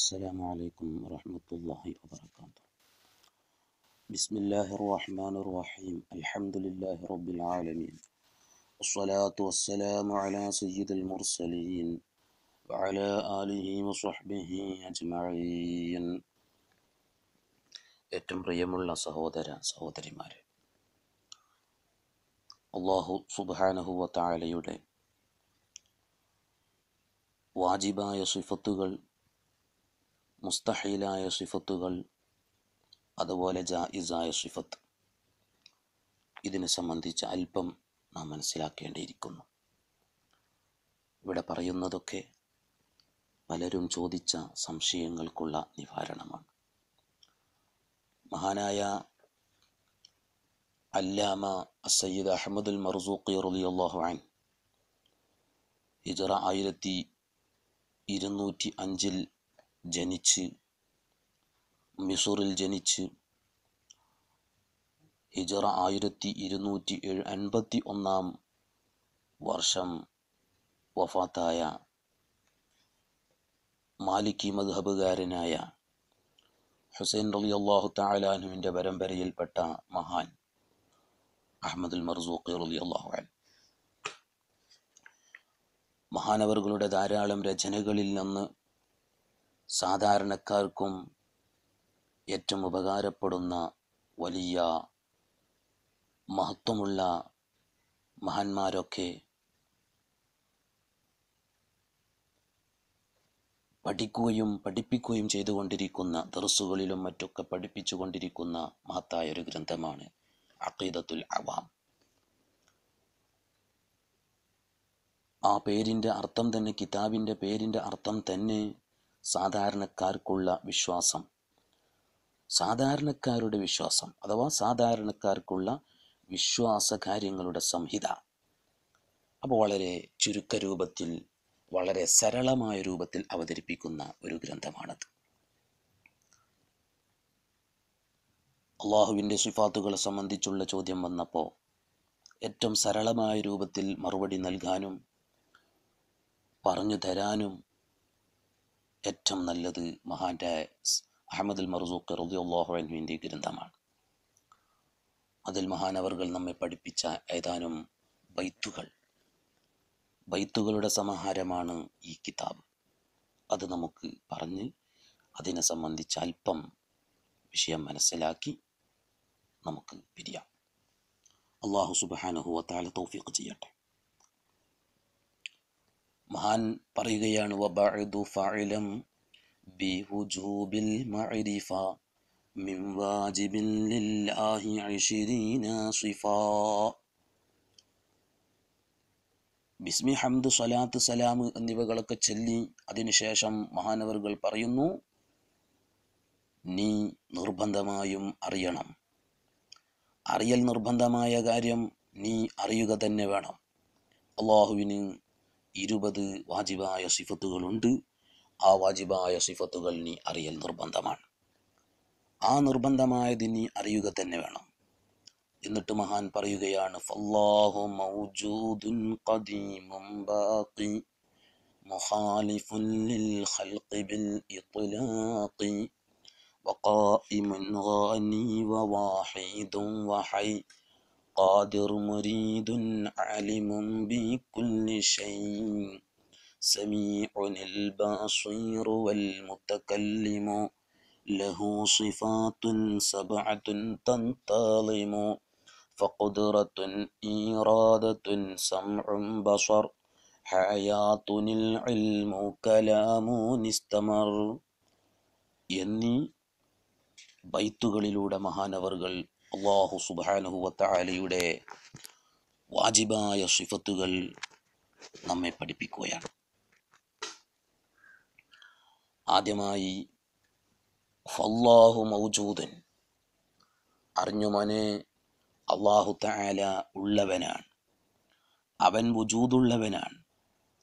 السلام عليكم ورحمة الله وبركاته بسم الله الرحمن الرحيم الحمد لله رب العالمين والصلاة والسلام على سيد المرسلين وعلى آله وصحبه أجمعين ഏറ്റവും പ്രിയമുള്ള സഹോദര الله سبحانه وتعالى يولي واجبا സിഫത്തുകൾ മുസ്തഹീലായ സിഫത്തുകൾ അതുപോലെ ജായിസായ സിഫത്ത് ഇതിനെ സംബന്ധിച്ച് അല്പം നാം മനസ്സിലാക്കേണ്ടിയിരിക്കുന്നു ഇവിടെ പറയുന്നതൊക്കെ പലരും ചോദിച്ച സംശയങ്ങൾക്കുള്ള നിവാരണമാണ് മഹാനായ അല്ലാമ അസയ്യിദ് അഹമ്മദുൽ മർസൂഖി റലിയല്ലാഹു അൻ ഹിജറ ആയിരത്തി ഇരുന്നൂറ്റി അഞ്ചിൽ ജനിച്ച് മിസൂറിൽ ജനിച്ച് ഹിജറ ആയിരത്തി ഇരുന്നൂറ്റി അൻപത്തി ഒന്നാം വർഷം വഫാത്തായ മാലിക്കി മദ്ഹബുകാരനായ ഹുസൈൻ റലി അള്ളാഹു താലാനുവിൻ്റെ പരമ്പരയിൽപ്പെട്ട മഹാൻ അഹമ്മദുൽ മർസൂഖി റലി അള്ളാഹു മഹാനവറുകളുടെ ധാരാളം രചനകളിൽ നിന്ന് സാധാരണക്കാർക്കും ഏറ്റവും ഉപകാരപ്പെടുന്ന വലിയ മഹത്വമുള്ള മഹാന്മാരൊക്കെ പഠിക്കുകയും പഠിപ്പിക്കുകയും ചെയ്തുകൊണ്ടിരിക്കുന്ന ദർസുകളിലും മറ്റൊക്കെ പഠിപ്പിച്ചു കൊണ്ടിരിക്കുന്ന മഹത്തായ ഒരു ഗ്രന്ഥമാണ് അഖീദത്തുൽ അവാം ആ പേരിൻ്റെ അർത്ഥം തന്നെ കിതാബിൻ്റെ പേരിൻ്റെ അർത്ഥം തന്നെ സാധാരണക്കാർക്കുള്ള വിശ്വാസം സാധാരണക്കാരുടെ വിശ്വാസം അഥവാ സാധാരണക്കാർക്കുള്ള വിശ്വാസ കാര്യങ്ങളുടെ സംഹിത അപ്പോൾ വളരെ ചുരുക്കരൂപത്തിൽ വളരെ സരളമായ രൂപത്തിൽ അവതരിപ്പിക്കുന്ന ഒരു ഗ്രന്ഥമാണത് അള്ളാഹുവിൻ്റെ സിഫാത്തുകളെ സംബന്ധിച്ചുള്ള ചോദ്യം വന്നപ്പോൾ ഏറ്റവും സരളമായ രൂപത്തിൽ മറുപടി നൽകാനും പറഞ്ഞു തരാനും ഏറ്റവും നല്ലത് മഹാൻ്റെ അഹമ്മദുൽ മർസൂഖ് റബിയുള്ളാഹുവിൻ്റെ ഗ്രന്ഥമാണ് അതിൽ മഹാനവർകൾ നമ്മെ പഠിപ്പിച്ച ഏതാനും ബൈത്തുകൾ ബൈത്തുകളുടെ സമാഹാരമാണ് ഈ കിതാബ് അത് നമുക്ക് പറഞ്ഞ് അതിനെ സംബന്ധിച്ച് അല്പം വിഷയം മനസ്സിലാക്കി നമുക്ക് പിരിയാം അള്ളാഹു സുബാനുഹുവ താല തൗഫീഖ് ചെയ്യട്ടെ മഹാൻ പറയുകയാണ് മഅരിഫ മിൻ ലില്ലാഹി സിഫാ ബിസ്മി ഹംദ് സലാത്ത് സലാം എന്നിവകളൊക്കെ ചൊല്ലി അതിനുശേഷം മഹാനവറുകൾ പറയുന്നു നീ നിർബന്ധമായും അറിയണം അറിയൽ നിർബന്ധമായ കാര്യം നീ അറിയുക തന്നെ വേണം അള്ളാഹുവിന് ഇരുപത് വാജിബായ സിഫത്തുകളുണ്ട് ആ വാജിബായ സിഫത്തുകൾ നീ അറിയൽ നിർബന്ധമാണ് ആ നിർബന്ധമായത് നീ അറിയുക തന്നെ വേണം എന്നിട്ട് മഹാൻ പറയുകയാണ് ഫല്ലാഹു قادر مريد عالم بكل شيء سميع البصير والمتكلم له صفات سبعة تنطلم فقدرة إرادة سمع بصر حياة العلم كلام استمر يني എന്നീ ബൈത്തുകളിലൂടെ മഹാനവറുകൾ അള്ളാഹു സുബാനുഹുവത്തായാലയുടെ വാജിബായ സിഫത്തുകൾ നമ്മെ പഠിപ്പിക്കുകയാണ് ആദ്യമായി ഫല്ലാഹു മൗജൂദൻ അറിഞ്ഞുമനെ അള്ളാഹു താല ഉള്ളവനാണ് അവൻ വുജൂദുള്ളവനാണ്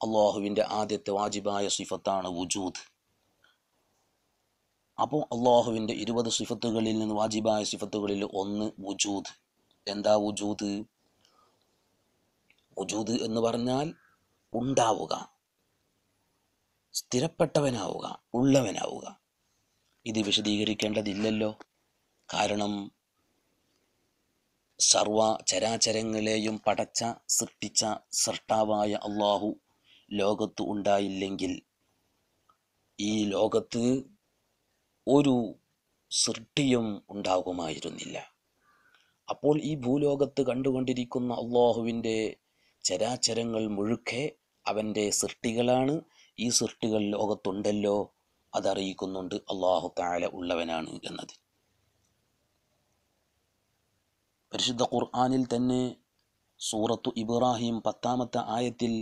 അള്ളാഹുവിൻ്റെ ആദ്യത്തെ വാജിബായ സിഫത്താണ് വുജൂദ് അപ്പോൾ അള്ളാഹുവിൻ്റെ ഇരുപത് സിഫത്തുകളിൽ നിന്ന് വാജിബായ സിഫത്തുകളിൽ ഒന്ന് വുജൂദ് എന്താ വുജൂദ് വുജൂദ് എന്ന് പറഞ്ഞാൽ ഉണ്ടാവുക സ്ഥിരപ്പെട്ടവനാവുക ഉള്ളവനാവുക ഇത് വിശദീകരിക്കേണ്ടതില്ലല്ലോ കാരണം സർവ ചരാചരങ്ങളെയും പടച്ച സൃഷ്ടിച്ച സൃഷ്ടാവായ അള്ളാഹു ലോകത്ത് ഉണ്ടായില്ലെങ്കിൽ ഈ ലോകത്ത് ഒരു സൃഷ്ടിയും ഉണ്ടാകുമായിരുന്നില്ല അപ്പോൾ ഈ ഭൂലോകത്ത് കണ്ടുകൊണ്ടിരിക്കുന്ന അള്ളാഹുവിൻ്റെ ചരാചരങ്ങൾ മുഴുക്കെ അവൻ്റെ സൃഷ്ടികളാണ് ഈ സൃഷ്ടികൾ ലോകത്തുണ്ടല്ലോ അതറിയിക്കുന്നുണ്ട് അള്ളാഹു താല ഉള്ളവനാണ് എന്നത് പരിശുദ്ധ ഖുർആാനിൽ തന്നെ സൂറത്തു ഇബ്രാഹിം പത്താമത്തെ ആയത്തിൽ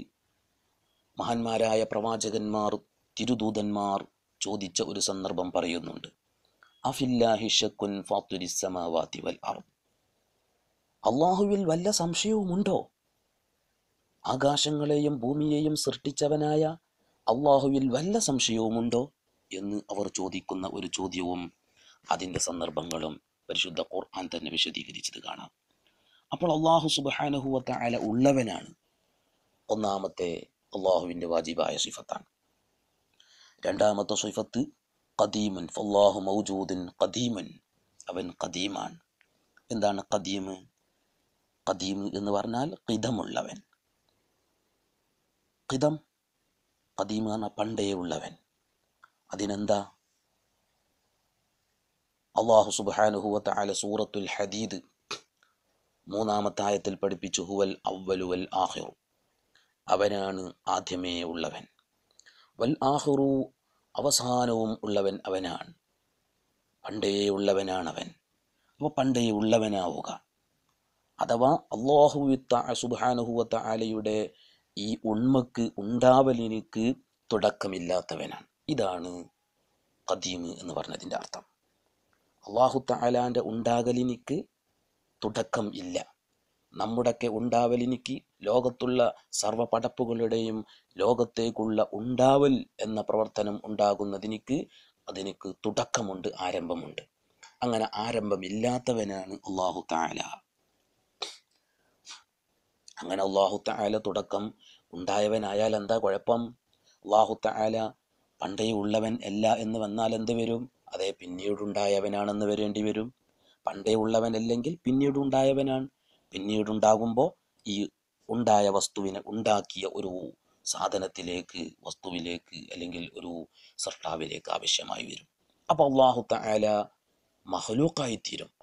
മഹാന്മാരായ പ്രവാചകന്മാർ തിരുദൂതന്മാർ ചോദിച്ച ഒരു സന്ദർഭം പറയുന്നുണ്ട് അഫില്ലാഹിഷക്കുൻ ഫാത്തുരിസമാവാത്തി വൽ അർ അള്ളാഹുവിൽ വല്ല സംശയവുമുണ്ടോ ആകാശങ്ങളെയും ഭൂമിയെയും സൃഷ്ടിച്ചവനായ അള്ളാഹുവിൽ വല്ല സംശയവുമുണ്ടോ എന്ന് അവർ ചോദിക്കുന്ന ഒരു ചോദ്യവും അതിൻ്റെ സന്ദർഭങ്ങളും പരിശുദ്ധ ഖുർആൻ തന്നെ വിശദീകരിച്ചത് കാണാം അപ്പോൾ അള്ളാഹു സുബാനഹുവത്ത അല ഉള്ളവനാണ് ഒന്നാമത്തെ അള്ളാഹുവിൻ്റെ വാജിബായ സിഫത്താണ് രണ്ടാമത്തെ സൈഫത്ത് കദീമൻ ഫല്ലാഹു മൗജൂദിൻ കദീമൻ അവൻ ഖദീമാണ് എന്താണ് കദീമ് കദീമ് എന്ന് പറഞ്ഞാൽ കിതമുള്ളവൻ കിതം ഖദീം എന്ന് പണ്ടേ ഉള്ളവൻ അതിനെന്താ അള്ളാഹു സുബാനുഹുവത്ത അല സൂറത്തുൽ ഹദീദ് മൂന്നാമത്തെ ആയത്തിൽ പഠിപ്പിച്ചു ഹുവൽ അവ്വലുവൽ ആഹിറു അവനാണ് ആദ്യമേ ഉള്ളവൻ വൽ ആഹുറു അവസാനവും ഉള്ളവൻ അവനാണ് പണ്ടേ ഉള്ളവനാണവൻ അപ്പോൾ പണ്ടേ ഉള്ളവനാവുക അഥവാ അള്ളാഹുത്ത സുബാനുഹുവത്ത ആലയുടെ ഈ ഉണ്മക്ക് ഉണ്ടാവലിനിക്ക് തുടക്കമില്ലാത്തവനാണ് ഇതാണ് കദീമ് എന്ന് പറഞ്ഞതിൻ്റെ അർത്ഥം അള്ളാഹു താലാൻ്റെ ഉണ്ടാകലിനിക്ക് തുടക്കം ഇല്ല നമ്മുടെയൊക്കെ ഉണ്ടാവലിനിക്ക് ലോകത്തുള്ള സർവ പടപ്പുകളുടെയും ലോകത്തേക്കുള്ള ഉണ്ടാവൽ എന്ന പ്രവർത്തനം ഉണ്ടാകുന്നതിനിക്ക് അതിനിക്ക് തുടക്കമുണ്ട് ആരംഭമുണ്ട് അങ്ങനെ ആരംഭമില്ലാത്തവനാണ് അള്ളാഹു താല അങ്ങനെ അള്ളാഹു താല തുടക്കം ഉണ്ടായവനായാൽ എന്താ കുഴപ്പം അള്ളാഹു താല പണ്ടേ ഉള്ളവൻ അല്ല എന്ന് വന്നാൽ എന്ത് വരും അതേ പിന്നീടുണ്ടായവനാണെന്ന് വരേണ്ടി വരും പണ്ടേ അല്ലെങ്കിൽ പിന്നീടുണ്ടായവനാണ് പിന്നീടുണ്ടാകുമ്പോൾ ഈ ഉണ്ടായ വസ്തുവിനെ ഉണ്ടാക്കിയ ഒരു സാധനത്തിലേക്ക് വസ്തുവിലേക്ക് അല്ലെങ്കിൽ ഒരു സൃഷ്ടാവിലേക്ക് ആവശ്യമായി വരും അപ്പോൾ അള്ളാഹു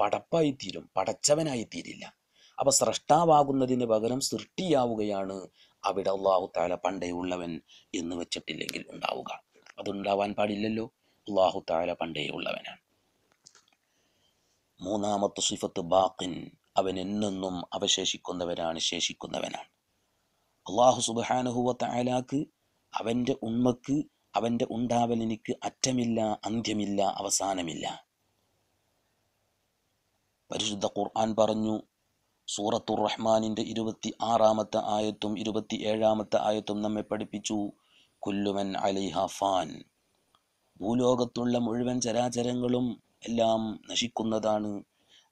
പടപ്പായി തീരും പടച്ചവനായി തീരില്ല അപ്പോൾ സൃഷ്ടാവാകുന്നതിന് പകരം സൃഷ്ടിയാവുകയാണ് അവിടെ അള്ളാഹു താല പണ്ടേ ഉള്ളവൻ എന്ന് വെച്ചിട്ടില്ലെങ്കിൽ ഉണ്ടാവുക അതുണ്ടാവാൻ പാടില്ലല്ലോ അള്ളാഹു താല പണ്ടേ ഉള്ളവനാണ് മൂന്നാമത്തെ സിഫത്ത് ബാക്കിൻ അവൻ എന്നെന്നും അവശേഷിക്കുന്നവനാണ് ശേഷിക്കുന്നവനാണ് അള്ളാഹു സുബാനുഹുവത്തലാക്ക് അവൻ്റെ ഉണ്മക്ക് അവൻ്റെ ഉണ്ടാവലിനിക്ക് അറ്റമില്ല അന്ത്യമില്ല അവസാനമില്ല പരിശുദ്ധ ഖുർആൻ പറഞ്ഞു സൂറത്തുർ റഹ്മാനിൻ്റെ ഇരുപത്തി ആറാമത്തെ ആയത്തും ഇരുപത്തി ഏഴാമത്തെ ആയത്തും നമ്മെ പഠിപ്പിച്ചു കുല്ലുമൻ അലിഹ ഫാൻ ഭൂലോകത്തുള്ള മുഴുവൻ ചരാചരങ്ങളും എല്ലാം നശിക്കുന്നതാണ്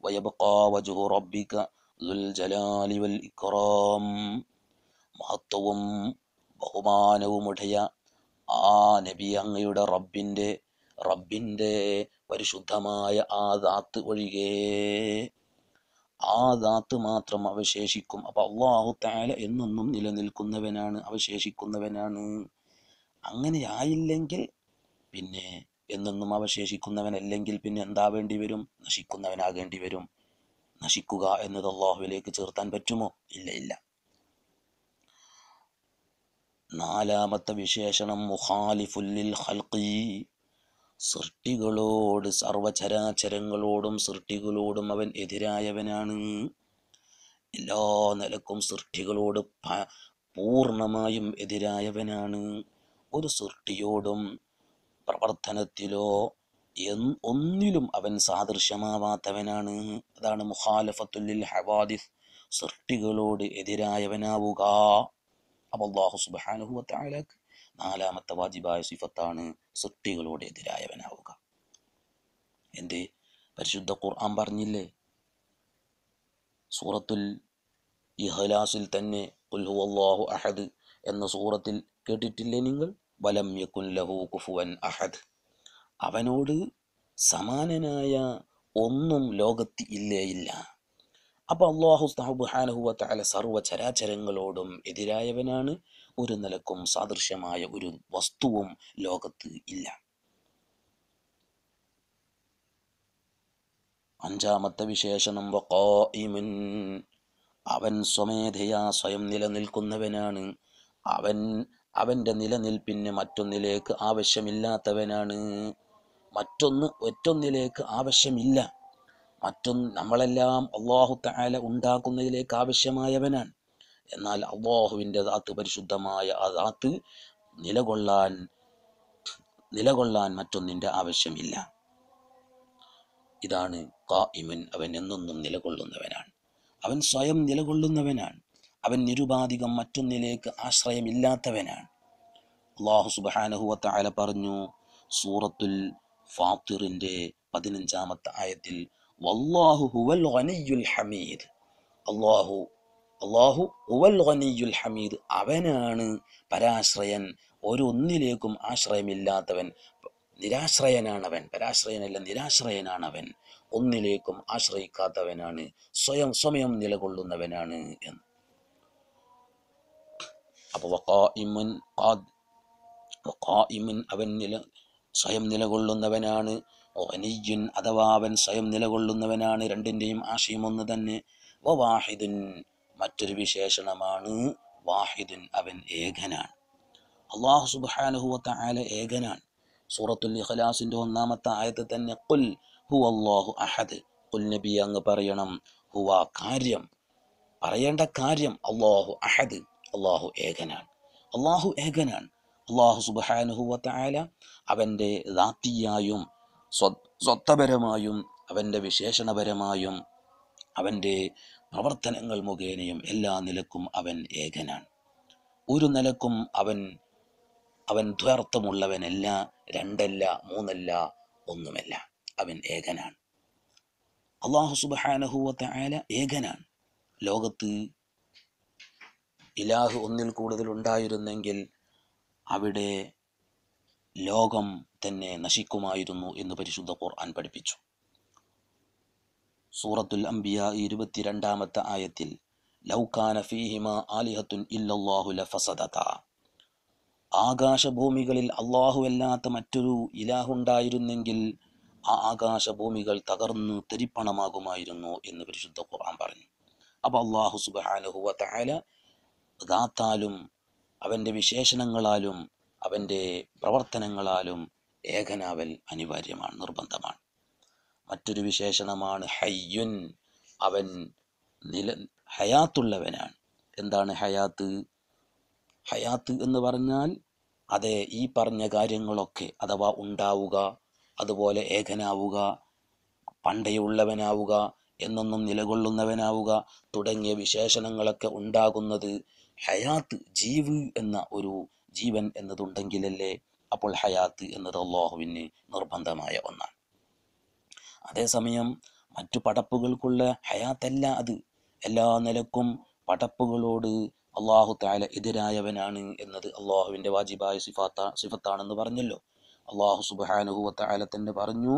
വയബക്കാ വജുഹു റബ്ബിക ദുൽ ജലാലി വൽ മഹത്വവും ബഹുമാനവുമുടയ ആ നബി അങ്ങയുടെ റബ്ബിൻ്റെ റബ്ബിൻ്റെ പരിശുദ്ധമായ ആ ദാത്ത് ഒഴികെ ആ ദാത്ത് മാത്രം അവശേഷിക്കും അപ്പം അള്ളാഹു താല എന്നൊന്നും നിലനിൽക്കുന്നവനാണ് അവശേഷിക്കുന്നവനാണ് അങ്ങനെ ആയില്ലെങ്കിൽ പിന്നെ എന്നെന്നും അവശേഷിക്കുന്നവനല്ലെങ്കിൽ പിന്നെ എന്താ വേണ്ടി വരും നശിക്കുന്നവനാകേണ്ടി വരും നശിക്കുക എന്നത് അള്ളാഹുവിലേക്ക് ചേർത്താൻ പറ്റുമോ ഇല്ല ഇല്ല നാലാമത്തെ വിശേഷണം മുഖാലിഫുല്ലിൽ ഹൽക്കി സൃഷ്ടികളോട് സർവചരാചരങ്ങളോടും സൃഷ്ടികളോടും അവൻ എതിരായവനാണ് എല്ലാ നിലക്കും സൃഷ്ടികളോട് പൂർണ്ണമായും എതിരായവനാണ് ഒരു സൃഷ്ടിയോടും പ്രവർത്തനത്തിലോ ഒന്നിലും അവൻ സാദൃശ്യമാവാത്തവനാണ് അതാണ് മുഖാലഫത്തുല്ലിൽ ഹവാദിസ് സൃഷ്ടികളോട് എതിരായവനാവുക അപ്പോൾ അള്ളാഹു നാലാമത്തെ വാജിബായ സിഫത്താണ് സൃഷ്ടികളോട് എതിരായവനാവുക എന്ത് പരിശുദ്ധ ഖുർആൻ പറഞ്ഞില്ലേ സൂറത്തുൽ ഇഹലാസിൽ തന്നെ അഹദ് എന്ന സൂറത്തിൽ കേട്ടിട്ടില്ലേ നിങ്ങൾ വലം യക്കുൻ ലഹു കുഫുവൻ അഹദ് അവനോട് സമാനനായ ഒന്നും ലോകത്ത് ഇല്ലേ ഇല്ല അപ്പോൾ അള്ളാഹു സ്താബുഹാനഹുവത്തായ സർവചരാചരങ്ങളോടും എതിരായവനാണ് ഒരു നിലക്കും സാദൃശ്യമായ ഒരു വസ്തുവും ലോകത്ത് ഇല്ല അഞ്ചാമത്തെ വിശേഷണം അവൻ സ്വമേധയാ സ്വയം നിലനിൽക്കുന്നവനാണ് അവൻ അവൻ്റെ നിലനിൽപ്പിന് മറ്റൊന്നിലേക്ക് ആവശ്യമില്ലാത്തവനാണ് മറ്റൊന്ന് ഒറ്റൊന്നിലേക്ക് ആവശ്യമില്ല മറ്റൊന്ന് നമ്മളെല്ലാം അള്ളാഹു താല ഉണ്ടാക്കുന്നതിലേക്ക് ആവശ്യമായവനാണ് എന്നാൽ അള്ളാഹുവിൻ്റെ ദാത്ത് പരിശുദ്ധമായ ആ ദാത്ത് നിലകൊള്ളാൻ നിലകൊള്ളാൻ മറ്റൊന്നിൻ്റെ ആവശ്യമില്ല ഇതാണ് കാ ഇമൻ അവൻ എന്നൊന്നും നിലകൊള്ളുന്നവനാണ് അവൻ സ്വയം നിലകൊള്ളുന്നവനാണ് അവൻ നിരുപാധികം മറ്റൊന്നിലേക്ക് ആശ്രയമില്ലാത്തവനാണ് അള്ളാഹു സുബാനഹുവത്ത ആല പറഞ്ഞു സൂറത്തുൽ ഫാത്തിറിൻ്റെ പതിനഞ്ചാമത്തെ ആയത്തിൽ വല്ലാഹു ഹുവൽ ഹമീദ് ഹമീദ് അവനാണ് പരാശ്രയൻ ഒരൊന്നിലേക്കും ആശ്രയമില്ലാത്തവൻ നിരാശ്രയനാണവൻ പരാശ്രയനല്ല നിരാശ്രയനാണവൻ ഒന്നിലേക്കും ആശ്രയിക്കാത്തവനാണ് സ്വയം സ്വയം നിലകൊള്ളുന്നവനാണ് എന്ന് അപ്പൊ വക്കായിമുൻ ഖാദ് വക്കായിമുൻ അവൻ നില സ്വയം നിലകൊള്ളുന്നവനാണ് ഒനയ്യുൻ അഥവാ അവൻ സ്വയം നിലകൊള്ളുന്നവനാണ് രണ്ടിൻ്റെയും ആശയം ഒന്ന് തന്നെ വാഹിദുൻ മറ്റൊരു വിശേഷണമാണ് വാഹിദുൻ അവൻ ഏകനാണ് അള്ളാഹു സുബാനുഹുവത്ത ആല ഏകനാണ് സൂറത്തുൽ ഇഖലാസിൻ്റെ ഒന്നാമത്തെ ആയത്ത് തന്നെ കുൽ ഹു അള്ളാഹു അഹദ് കുൽ നബി അങ്ങ് പറയണം ഹുവാ കാര്യം പറയേണ്ട കാര്യം അള്ളാഹു അഹദ് അള്ളാഹു ഏകനാണ് അള്ളാഹു ഏകനാണ് അള്ളാഹു സുബാനുഹുവത്തായ അവൻ്റെ ദാത്തിയായും സ്വത്തപരമായും അവൻ്റെ വിശേഷണപരമായും അവൻ്റെ പ്രവർത്തനങ്ങൾ മുഖേനയും എല്ലാ നിലക്കും അവൻ ഏകനാണ് ഒരു നിലക്കും അവൻ അവൻ ദ്വർത്ഥമുള്ളവനല്ല രണ്ടല്ല മൂന്നല്ല ഒന്നുമല്ല അവൻ ഏകനാണ് അള്ളാഹു സുബാനഹുവത്ത ഏകനാണ് ലോകത്ത് ഇലാഹ് ഒന്നിൽ കൂടുതൽ ഉണ്ടായിരുന്നെങ്കിൽ അവിടെ ലോകം തന്നെ നശിക്കുമായിരുന്നു എന്ന് പരിശുദ്ധ ഖുർആൻ പഠിപ്പിച്ചു സൂറത്തുൽ അംബിയ ഇരുപത്തിരണ്ടാമത്തെ ആയത്തിൽ ലൗകാന ഫീഹിമ ആലിഹത്തുൻ ഇല്ലല്ലാഹു ലഫസദത ആകാശഭൂമികളിൽ അല്ലാഹുവല്ലാത്ത മറ്റൊരു ഇലാഹുണ്ടായിരുന്നെങ്കിൽ ആ ആകാശഭൂമികൾ തകർന്ന് തെരിപ്പണമാകുമായിരുന്നു എന്ന് പരിശുദ്ധ ഖുർആൻ പറഞ്ഞു അപ്പോൾ അള്ളാഹു സുബാനുഹുവ തആല ദാത്താലും അവൻ്റെ വിശേഷണങ്ങളാലും അവൻ്റെ പ്രവർത്തനങ്ങളാലും ഏകനാവൽ അനിവാര്യമാണ് നിർബന്ധമാണ് മറ്റൊരു വിശേഷണമാണ് ഹയ്യുൻ അവൻ നില ഹയാത്തുള്ളവനാണ് എന്താണ് ഹയാത്ത് ഹയാത്ത് എന്ന് പറഞ്ഞാൽ അതെ ഈ പറഞ്ഞ കാര്യങ്ങളൊക്കെ അഥവാ ഉണ്ടാവുക അതുപോലെ ഏകനാവുക പണ്ടയുള്ളവനാവുക എന്നൊന്നും നിലകൊള്ളുന്നവനാവുക തുടങ്ങിയ വിശേഷണങ്ങളൊക്കെ ഉണ്ടാകുന്നത് ഹയാത്ത് ജീവ് എന്ന ഒരു ജീവൻ എന്നതുണ്ടെങ്കിലല്ലേ അപ്പോൾ ഹയാത്ത് എന്നത് അള്ളാഹുവിന് നിർബന്ധമായ ഒന്നാണ് അതേസമയം മറ്റു പടപ്പുകൾക്കുള്ള ഹയാത്തല്ല അത് എല്ലാ നിലക്കും പടപ്പുകളോട് അള്ളാഹു താല എതിരായവനാണ് എന്നത് അള്ളാഹുവിൻ്റെ വാജിബായ സിഫാത്ത സിഫത്താണെന്ന് പറഞ്ഞല്ലോ അള്ളാഹു സുബാനുഹുവത്ത ആല തന്നെ പറഞ്ഞു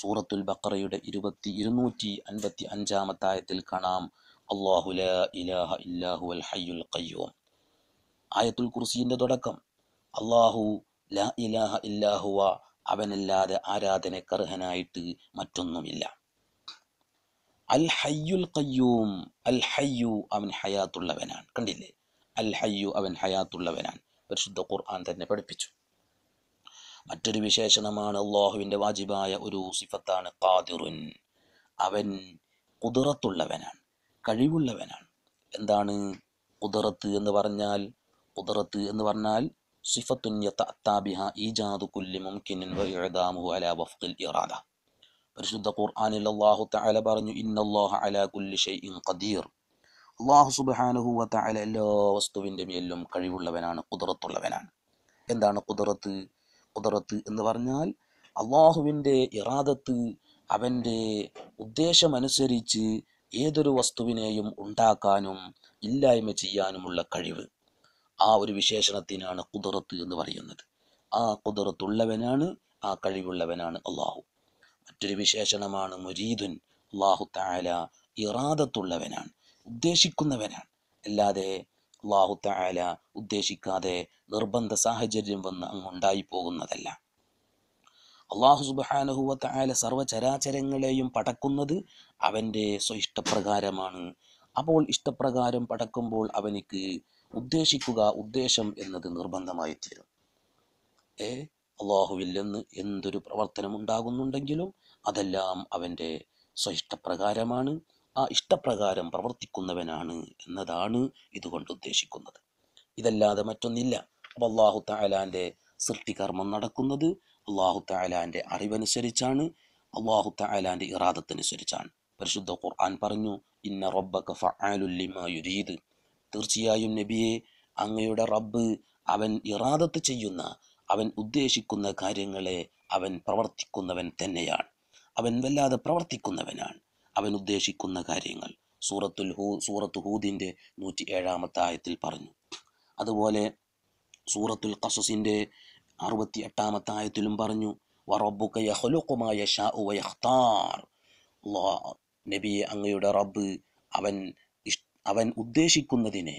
സൂറത്തുൽ ബക്കറയുടെ ഇരുപത്തി ഇരുന്നൂറ്റി അൻപത്തി അഞ്ചാമത്തായത്തിൽ കാണാം അള്ളാഹു ഇലാഹ ഇല്ലാഹു അൽ ഹയ്യുൽ ഖയ്യൂം ആയത്തുൽ കുർസിന്റെ തുടക്കം അള്ളാഹു ലാ ഇലാഹ ഇല്ലാഹുവ അവനല്ലാതെ ആരാധനക്കർഹനായിട്ട് മറ്റൊന്നുമില്ല അൽ ഹയ്യുൽ കയ്യൂം അൽ ഹയ്യു അവൻ ഹയാത്തുള്ളവനാണ് കണ്ടില്ലേ അൽ ഹയ്യു അവൻ ഹയാത്തുള്ളവനാണ് പരിശുദ്ധ ഖുർആൻ തന്നെ പഠിപ്പിച്ചു മറ്റൊരു വിശേഷണമാണ് അള്ളാഹുവിൻ്റെ വാജിബായ ഒരു സിഫത്താണ് കാതിറുൻ അവൻ കുതിറത്തുള്ളവനാണ് കഴിവുള്ളവനാണ് എന്താണ് കുതിറത്ത് എന്ന് പറഞ്ഞാൽ കുതിറത്ത് എന്ന് പറഞ്ഞാൽ സിഫത്തുൻ യത്താബിഹ ഈജാദു കുല്ലി മുംകിനിൻ വയദാമു അല വഫ്ഖിൽ ഇറാദ പരിശുദ്ധ ഖുർആനിൽ അല്ലാഹു തആല പറഞ്ഞു ഇന്നല്ലാഹ അല കുല്ലി ഷൈഇൻ ഖദീർ അള്ളാഹു സുബാനഹു വത്തായ എല്ലാ വസ്തുവിൻ്റെ മേലും കഴിവുള്ളവനാണ് കുതിറത്തുള്ളവനാണ് എന്താണ് കുതിറത്ത് കുതിറത്ത് എന്ന് പറഞ്ഞാൽ അള്ളാഹുവിൻ്റെ ഇറാദത്ത് അവൻ്റെ ഉദ്ദേശമനുസരിച്ച് ഏതൊരു വസ്തുവിനെയും ഉണ്ടാക്കാനും ഇല്ലായ്മ ചെയ്യാനുമുള്ള കഴിവ് ആ ഒരു വിശേഷണത്തിനാണ് കുതിറത്ത് എന്ന് പറയുന്നത് ആ കുതിറത്തുള്ളവനാണ് ആ കഴിവുള്ളവനാണ് അള്ളാഹു മറ്റൊരു വിശേഷണമാണ് മുരീദുൻ അള്ളാഹു താല ഇറാദത്തുള്ളവനാണ് ഉദ്ദേശിക്കുന്നവനാണ് അല്ലാതെ അള്ളാഹു താല ഉദ്ദേശിക്കാതെ നിർബന്ധ സാഹചര്യം വന്ന് അങ്ങ് ഉണ്ടായി പോകുന്നതല്ല അള്ളാഹു സുബാനഹുവത്തായ സർവ്വചരാചരങ്ങളെയും പടക്കുന്നത് അവൻ്റെ സ്വ ഇഷ്ടപ്രകാരമാണ് അപ്പോൾ ഇഷ്ടപ്രകാരം പടക്കുമ്പോൾ അവനിക്ക് ഉദ്ദേശിക്കുക ഉദ്ദേശം എന്നത് നിർബന്ധമായി തീരും ഏ അള്ളാഹുവില്ലെന്ന് എന്തൊരു പ്രവർത്തനം ഉണ്ടാകുന്നുണ്ടെങ്കിലും അതെല്ലാം അവൻ്റെ സ്വ ഇഷ്ടപ്രകാരമാണ് ആ ഇഷ്ടപ്രകാരം പ്രവർത്തിക്കുന്നവനാണ് എന്നതാണ് ഇതുകൊണ്ട് ഉദ്ദേശിക്കുന്നത് ഇതല്ലാതെ മറ്റൊന്നില്ല അപ്പോൾ അള്ളാഹു താലാൻ്റെ സൃഷ്ടികർമ്മം നടക്കുന്നത് അള്ളാഹു താലാൻ്റെ അറിവനുസരിച്ചാണ് അള്ളാഹു താലാൻ്റെ ഇറാദത്തനുസരിച്ചാണ് പരിശുദ്ധ ഖുർആൻ പറഞ്ഞു ഇന്ന റബ്ബക്ക ഫഅലുല്ലിമ യുരീദ് തീർച്ചയായും നബിയെ അങ്ങയുടെ റബ്ബ് അവൻ ഇറാദത്ത് ചെയ്യുന്ന അവൻ ഉദ്ദേശിക്കുന്ന കാര്യങ്ങളെ അവൻ പ്രവർത്തിക്കുന്നവൻ തന്നെയാണ് അവൻ വല്ലാതെ പ്രവർത്തിക്കുന്നവനാണ് അവൻ ഉദ്ദേശിക്കുന്ന കാര്യങ്ങൾ സൂറത്തുൽ ഹൂ സൂറത്ത് ഹൂദിൻ്റെ നൂറ്റി ഏഴാമത്തെ ആയത്തിൽ പറഞ്ഞു അതുപോലെ സൂറത്തുൽ കസസിൻ്റെ അറുപത്തി എട്ടാമത്തെ ആയത്തിലും പറഞ്ഞു നബിയെ അങ്ങയുടെ റബ്ബ് അവൻ അവൻ ഉദ്ദേശിക്കുന്നതിനെ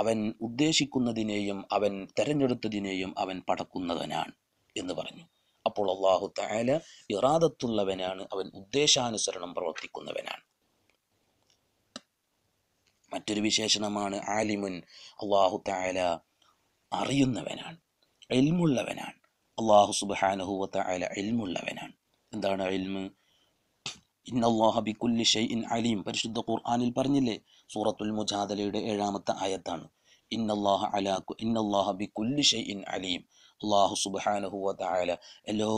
അവൻ ഉദ്ദേശിക്കുന്നതിനെയും അവൻ തെരഞ്ഞെടുത്തതിനെയും അവൻ പടക്കുന്നവനാണ് എന്ന് പറഞ്ഞു അപ്പോൾ അള്ളാഹു തായാല ഇറാദത്തുള്ളവനാണ് അവൻ ഉദ്ദേശാനുസരണം പ്രവർത്തിക്കുന്നവനാണ് മറ്റൊരു വിശേഷണമാണ് ആലിമുൻ അള്ളാഹു തായാല അറിയുന്നവനാണ് എൽമുള്ളവനാണ് അള്ളാഹു സുബാനഹുവത്ത അല എൽമുള്ളവനാണ് എന്താണ് എൽമ് ഇന്നല്ലാഹബിക്കുല്ലി ഷെയ്ൻ അലീം പരിശുദ്ധ ഖുർആാനിൽ പറഞ്ഞില്ലേ സൂറത്തുൽ മുജാദലയുടെ ഏഴാമത്തെ ആയത്താണ് ഇന്നല്ലാഹ അലാഖു ഇന്നല്ലാഹബിക്കുല്ലി ഷെയ്ൻ അലീം അള്ളാഹു സുബാനഹുവത്ത അല എല്ലോ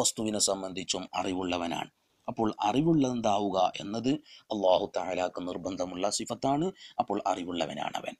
വസ്തുവിനെ സംബന്ധിച്ചും അറിവുള്ളവനാണ് അപ്പോൾ അറിവുള്ളതെന്താവുക എന്നത് അള്ളാഹു താലാക്ക് നിർബന്ധമുള്ള സിഫത്താണ് അപ്പോൾ അറിവുള്ളവനാണ് അവൻ